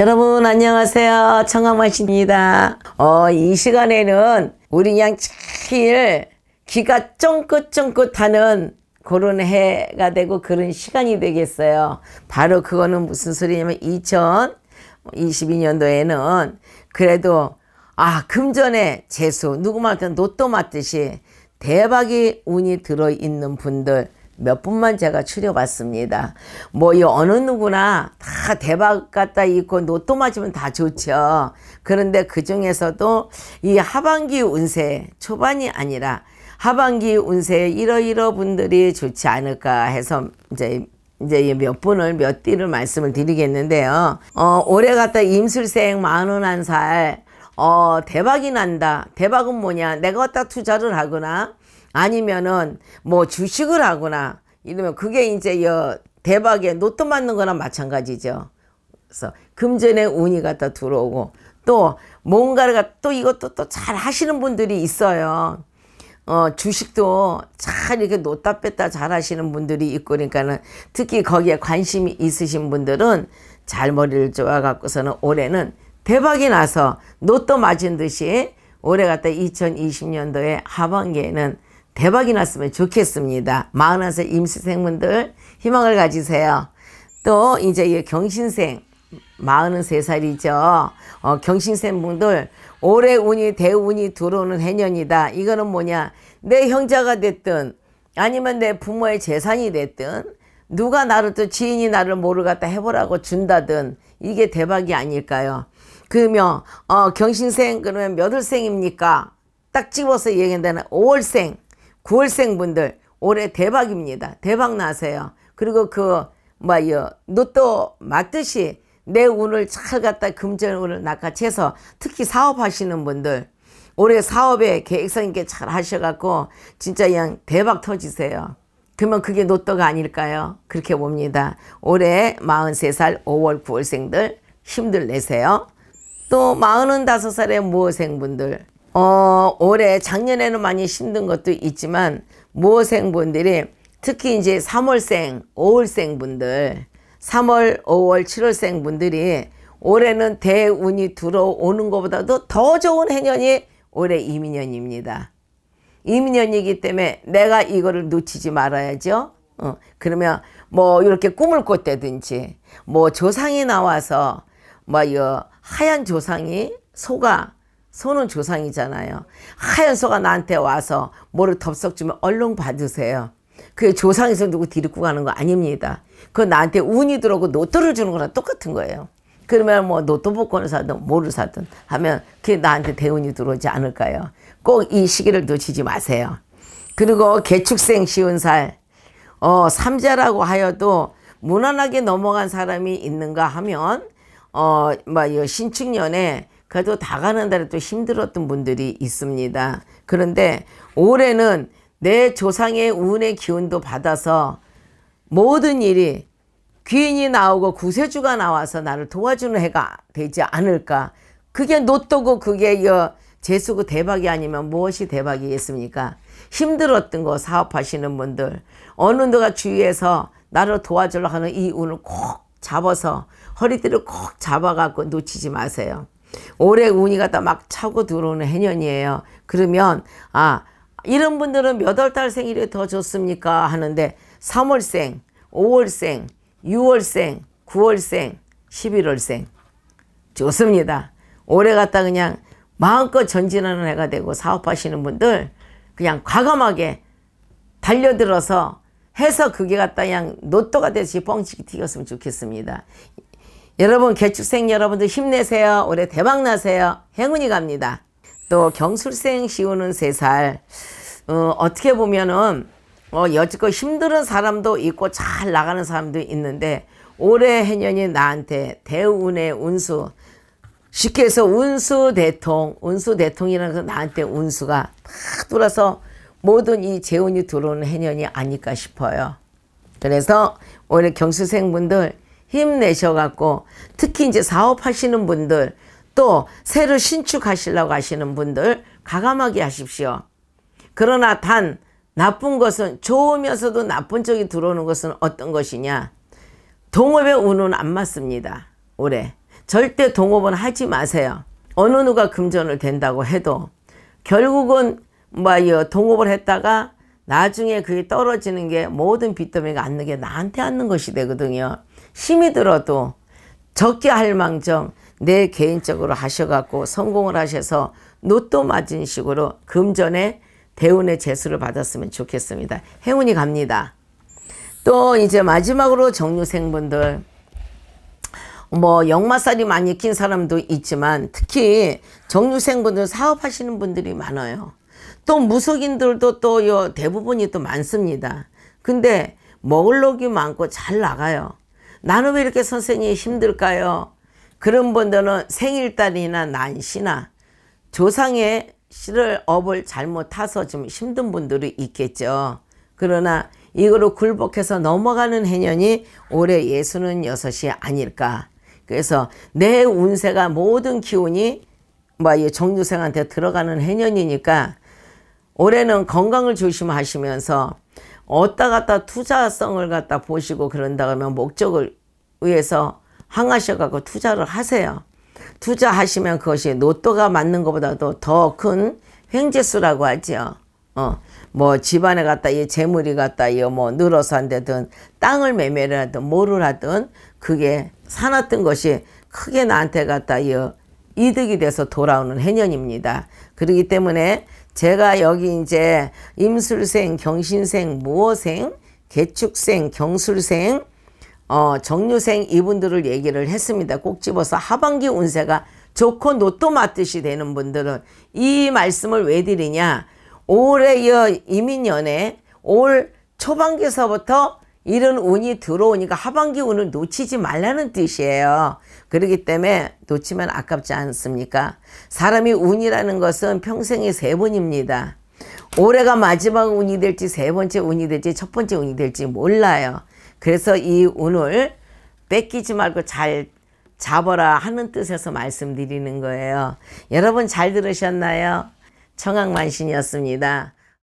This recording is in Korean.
여러분 안녕하세요. 청아맛입니다. 어, 이 시간에는 우리 그 제일 귀가 쫑긋쫑긋하는 그런 해가 되고 그런 시간이 되겠어요. 바로 그거는 무슨 소리냐면 2022년도에는 그래도 아 금전에 재수 누구말든 로또 맞듯이 대박이 운이 들어있는 분들 몇 분만 제가 추려봤습니다. 뭐 이 어느 누구나 다 아, 대박 같다 있고 노또 맞으면 다 좋죠. 그런데 그 중에서도 이 하반기 운세 초반이 아니라 하반기 운세 이러이러 분들이 좋지 않을까 해서 이제 이제 몇 분을 몇 띠를 말씀을 드리겠는데요. 어, 올해 갖다 임술생 만 원 한 살 어, 대박이 난다. 대박은 뭐냐? 내가 갖다 투자를 하거나 아니면은 뭐 주식을 하거나 이러면 그게 이제 여 대박에 노트 맞는 거나 마찬가지죠. 그래서 금전의 네, 운이 갖다 들어오고 또 뭔가를 또 이것도 또 잘 하시는 분들이 있어요. 어, 주식도 잘 이렇게 놓다 뺐다 잘 하시는 분들이 있고 그러니까는 특히 거기에 관심이 있으신 분들은 잘 머리를 좋아 갖고서는 올해는 대박이 나서 노또 맞은 듯이 올해 갖다2 0 2 0년도에 하반기에는 대박이 났으면 좋겠습니다. 4흔세 임시생분들 희망을 가지세요. 또 이제 경신생 4 3살이죠 어, 경신생분들 올해 운이 대운이 들어오는 해년이다. 이거는 뭐냐 내 형제가 됐든 아니면 내 부모의 재산이 됐든 누가 나를 또 지인이 나를 모르겠다 해보라고 준다든 이게 대박이 아닐까요? 그러면 어, 경신생 그러면 몇월생입니까? 딱 집어서 얘기한다는 5월생 9월생분들 올해 대박입니다. 대박 나세요. 그리고 그 뭐요 노또 맞듯이 내 운을 잘 갖다 금전운을 낚아채서 특히 사업하시는 분들 올해 사업에 계획성 있게 잘 하셔갖고 진짜 그냥 대박 터지세요. 그러면 그게 노또가 아닐까요? 그렇게 봅니다. 올해 43살 5월 9월생들 힘들 내세요. 또 45살의 무어생분들 어, 올해 작년에는 많이 힘든 것도 있지만 모생분들이 특히 이제 3월생, 5월생 분들 3월, 5월, 7월생 분들이 올해는 대운이 들어오는 것보다도 더 좋은 해년이 올해 이민년입니다. 이민년이기 때문에 내가 이거를 놓치지 말아야죠. 어, 그러면 뭐 이렇게 꿈을 꿨다든지 뭐 조상이 나와서 뭐 하얀 조상이 소가 손은 조상이잖아요. 하얀 소가 나한테 와서 뭐를 덥석 주면 얼른 받으세요. 그게 조상에서 누구 뒤리고 가는 거 아닙니다. 그 나한테 운이 들어오고 노또를 주는 거랑 똑같은 거예요. 그러면 뭐 노또 복권을 사든 뭐를 사든 하면 그게 나한테 대운이 들어오지 않을까요? 꼭 이 시기를 놓치지 마세요. 그리고 개축생 쉬운 살, 어, 삼자라고 하여도 무난하게 넘어간 사람이 있는가 하면, 어, 뭐, 신축년에 그래도 다 가는 날에또 힘들었던 분들이 있습니다. 그런데 올해는 내 조상의 운의 기운도 받아서 모든 일이 귀인이 나오고 구세주가 나와서 나를 도와주는 해가 되지 않을까. 그게 노또고 그게 재수고 대박이 아니면 무엇이 대박이겠습니까? 힘들었던 거 사업하시는 분들 어느 누가 주위에서 나를 도와주려 하는 이 운을 꼭 잡아서 허리띠를 꼭 잡아갖고 놓치지 마세요. 올해 운이가 다막 차고 들어오는 해년이에요. 그러면 아 이런 분들은 몇월달 생일이 더 좋습니까 하는데 3월생, 5월생, 6월생, 9월생, 11월생 좋습니다. 올해 갖다 그냥 마음껏 전진하는 해가 되고 사업하시는 분들 그냥 과감하게 달려들어서 해서 그게 갖다 그냥 노또가 돼서 뻥치기 튀겼으면 좋겠습니다. 여러분 개축생 여러분들 힘내세요. 올해 대박나세요. 행운이 갑니다. 또 경술생 시우는 3살 어, 어떻게 보면은 어, 여지껏 힘든 사람도 있고 잘 나가는 사람도 있는데 올해 해년이 나한테 대운의 운수 쉽게 해서 운수 대통 운수 대통이라는 건 나한테 운수가 탁 돌아서 모든 이 재운이 들어오는 해년이 아닐까 싶어요. 그래서 올해 경수생분들 힘내셔갖고 특히 이제 사업하시는 분들 또 새로 신축하시려고 하시는 분들 가감하게 하십시오. 그러나 단 나쁜 것은 좋으면서도 나쁜 쪽이 들어오는 것은 어떤 것이냐. 동업의 운은 안 맞습니다. 올해. 절대 동업은 하지 마세요. 어느 누가 금전을 된다고 해도 결국은 뭐 동업을 했다가 나중에 그게 떨어지는 게 모든 빚더미가 앉는 게 나한테 앉는 것이 되거든요. 힘이 들어도 적게 할망정 내 개인적으로 하셔갖고 성공을 하셔서 노또 맞은 식으로 금전에 대운의 재수를 받았으면 좋겠습니다. 행운이 갑니다. 또 이제 마지막으로 정류생분들 뭐 역마살이 많이 낀 사람도 있지만 특히 정류생분들 사업하시는 분들이 많아요. 또 무속인들도 또 대부분이 또 많습니다. 근데 먹을 록이 많고 잘 나가요. 나는 왜 이렇게 선생님 힘들까요? 그런 분들은 생일달이나 난시나 조상의 씨를 업을 잘못 타서 좀 힘든 분들이 있겠죠. 그러나 이거로 굴복해서 넘어가는 해년이 올해 예수는 여섯이 아닐까. 그래서 내 운세가 모든 기운이 뭐 정유생한테 들어가는 해년이니까 올해는 건강을 조심하시면서 어디다 갖다 투자성을 갖다 보시고 그런다 그러면 목적을 위해서 항하셔 갖고 투자를 하세요. 투자하시면 그것이 로또가 맞는 것보다도 더 큰 횡재수라고 하지요. 어, 뭐 집안에 갖다 이 재물이 갖다 이뭐 늘어서 한다든 땅을 매매를 하든 뭐를 하든 그게 사놨던 것이 크게 나한테 갖다 이 이득이 돼서 돌아오는 해년입니다. 그러기 때문에 제가 여기 이제 임술생, 경신생, 무어생 개축생, 경술생, 어, 정류생 이분들을 얘기를 했습니다. 꼭 집어서 하반기 운세가 좋고 노또 맞듯이 되는 분들은 이 말씀을 왜 드리냐. 올해 이민연에올 초반기서부터 이런 운이 들어오니까 하반기 운을 놓치지 말라는 뜻이에요. 그렇기 때문에 놓치면 아깝지 않습니까? 사람이 운이라는 것은 평생에 세 번입니다. 올해가 마지막 운이 될지 세 번째 운이 될지 첫 번째 운이 될지 몰라요. 그래서 이 운을 뺏기지 말고 잘 잡아라 하는 뜻에서 말씀드리는 거예요. 여러분 잘 들으셨나요? 청학만신이었습니다.